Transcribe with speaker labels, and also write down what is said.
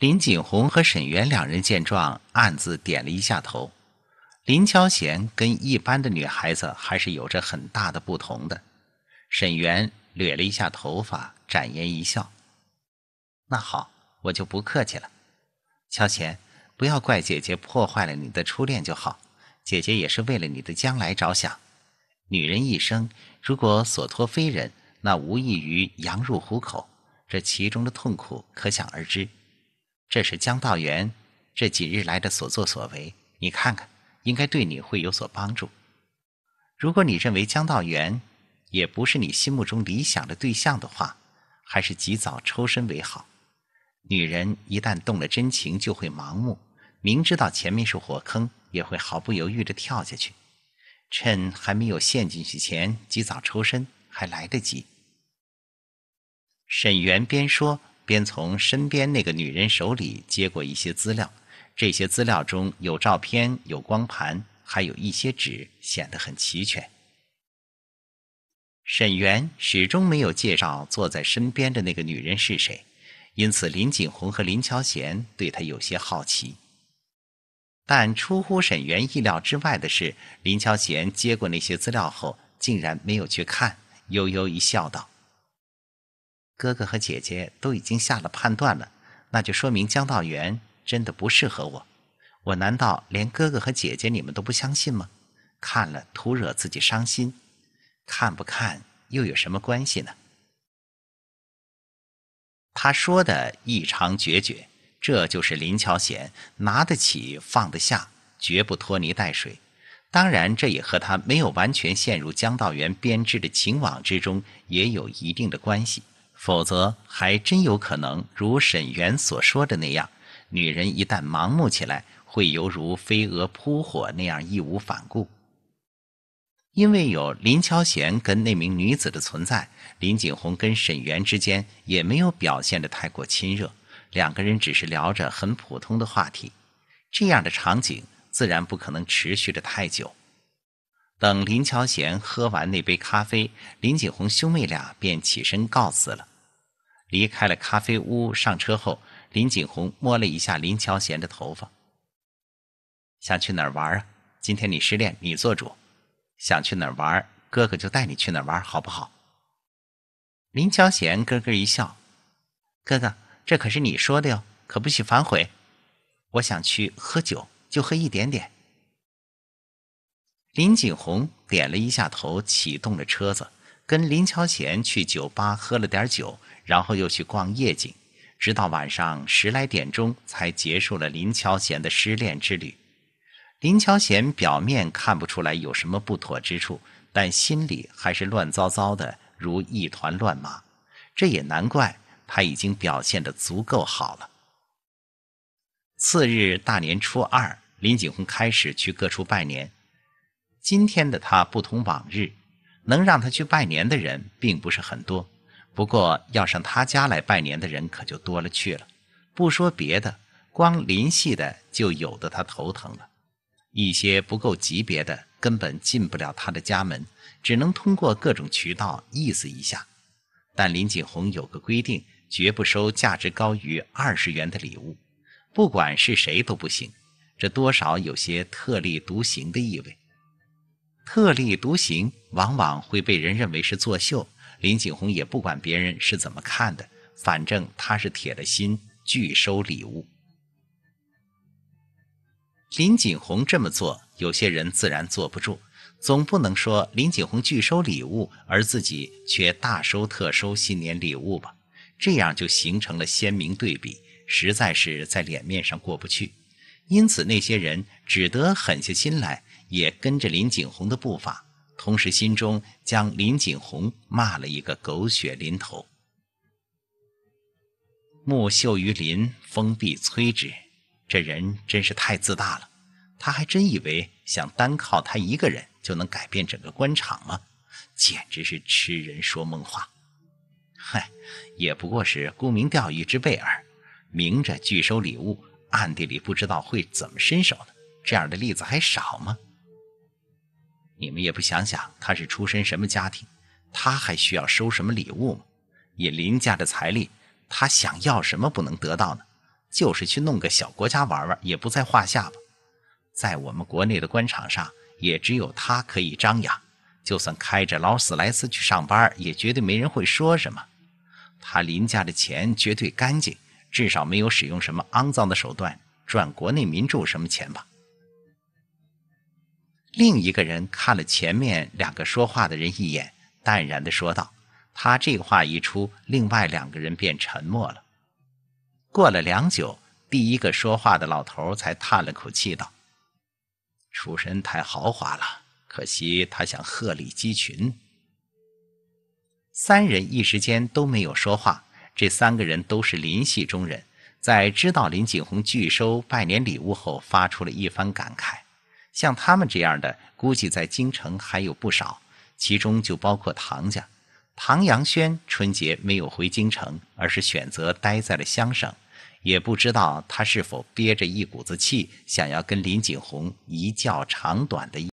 Speaker 1: 林锦红和沈源两人见状，暗自点了一下头。林乔贤跟一般的女孩子还是有着很大的不同的。沈源捋了一下头发，展颜一笑：“那好，我就不客气了。乔贤，不要怪姐姐破坏了你的初恋就好，姐姐也是为了你的将来着想。女人一生，如果所托非人，那无异于羊入虎口，这其中的痛苦可想而知。”这是江道元这几日来的所作所为，你看看，应该对你会有所帮助。如果你认为江道元也不是你心目中理想的对象的话，还是及早抽身为好。女人一旦动了真情，就会盲目，明知道前面是火坑，也会毫不犹豫地跳下去。趁还没有陷进去前，及早抽身还来得及。沈园边说。边从身边那个女人手里接过一些资料，这些资料中有照片、有光盘，还有一些纸，显得很齐全。沈源始终没有介绍坐在身边的那个女人是谁，因此林景洪和林乔贤对他有些好奇。但出乎沈源意料之外的是，林乔贤接过那些资料后，竟然没有去看，悠悠一笑道。哥哥和姐姐都已经下了判断了，那就说明江道元真的不适合我。我难道连哥哥和姐姐你们都不相信吗？看了徒惹自己伤心，看不看又有什么关系呢？他说的异常决绝，这就是林乔贤拿得起放得下，绝不拖泥带水。当然，这也和他没有完全陷入江道元编织的情网之中也有一定的关系。否则，还真有可能如沈源所说的那样，女人一旦盲目起来，会犹如飞蛾扑火那样义无反顾。因为有林乔贤跟那名女子的存在，林景洪跟沈源之间也没有表现的太过亲热，两个人只是聊着很普通的话题，这样的场景自然不可能持续的太久。等林乔贤喝完那杯咖啡，林锦洪兄妹俩便起身告辞了，离开了咖啡屋。上车后，林锦洪摸了一下林乔贤的头发：“想去哪儿玩啊？今天你失恋，你做主，想去哪儿玩，哥哥就带你去哪儿玩，好不好？”林乔贤咯咯一笑：“哥哥，这可是你说的哟，可不许反悔。我想去喝酒，就喝一点点。”林锦洪点了一下头，启动了车子，跟林乔贤去酒吧喝了点酒，然后又去逛夜景，直到晚上十来点钟才结束了林乔贤的失恋之旅。林乔贤表面看不出来有什么不妥之处，但心里还是乱糟糟的，如一团乱麻。这也难怪，他已经表现的足够好了。次日大年初二，林锦洪开始去各处拜年。今天的他不同往日，能让他去拜年的人并不是很多，不过要上他家来拜年的人可就多了去了。不说别的，光林系的就有的他头疼了。一些不够级别的根本进不了他的家门，只能通过各种渠道意思一下。但林景洪有个规定，绝不收价值高于二十元的礼物，不管是谁都不行。这多少有些特立独行的意味。特立独行，往往会被人认为是作秀。林锦洪也不管别人是怎么看的，反正他是铁了心拒收礼物。林锦洪这么做，有些人自然坐不住，总不能说林锦洪拒收礼物，而自己却大收特收新年礼物吧？这样就形成了鲜明对比，实在是在脸面上过不去。因此，那些人只得狠下心来。也跟着林景洪的步伐，同时心中将林景洪骂了一个狗血淋头。木秀于林，风必摧之。这人真是太自大了，他还真以为想单靠他一个人就能改变整个官场吗？简直是痴人说梦话。嗨，也不过是沽名钓誉之辈儿，明着拒收礼物，暗地里不知道会怎么伸手呢。这样的例子还少吗？你们也不想想，他是出身什么家庭，他还需要收什么礼物吗？以林家的财力，他想要什么不能得到呢？就是去弄个小国家玩玩，也不在话下吧。在我们国内的官场上，也只有他可以张扬。就算开着劳斯莱斯去上班，也绝对没人会说什么。他林家的钱绝对干净，至少没有使用什么肮脏的手段赚国内民众什么钱吧。另一个人看了前面两个说话的人一眼，淡然的说道：“他这话一出，另外两个人便沉默了。”过了良久，第一个说话的老头才叹了口气道：“出身太豪华了，可惜他想鹤立鸡群。”三人一时间都没有说话。这三个人都是林系中人，在知道林锦洪拒收拜年礼物后，发出了一番感慨。像他们这样的，估计在京城还有不少，其中就包括唐家。唐阳轩春节没有回京城，而是选择待在了乡省，也不知道他是否憋着一股子气，想要跟林景洪一较长短的意。